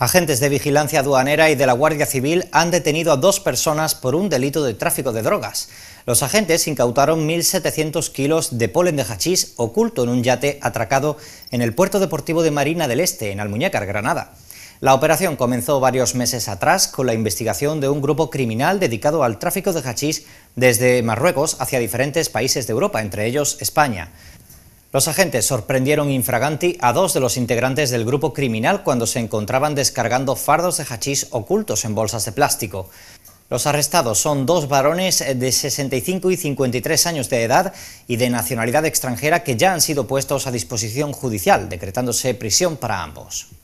Agentes de vigilancia aduanera y de la Guardia Civil han detenido a dos personas por un delito de tráfico de drogas. Los agentes incautaron 1.700 kilos de polen de hachís oculto en un yate atracado en el puerto deportivo de Marina del Este, en Almuñécar, Granada. La operación comenzó varios meses atrás con la investigación de un grupo criminal dedicado al tráfico de hachís desde Marruecos hacia diferentes países de Europa, entre ellos España. Los agentes sorprendieron infraganti a dos de los integrantes del grupo criminal cuando se encontraban descargando fardos de hachís ocultos en bolsas de plástico. Los arrestados son dos varones de 65 y 53 años de edad y de nacionalidad extranjera que ya han sido puestos a disposición judicial, decretándose prisión para ambos.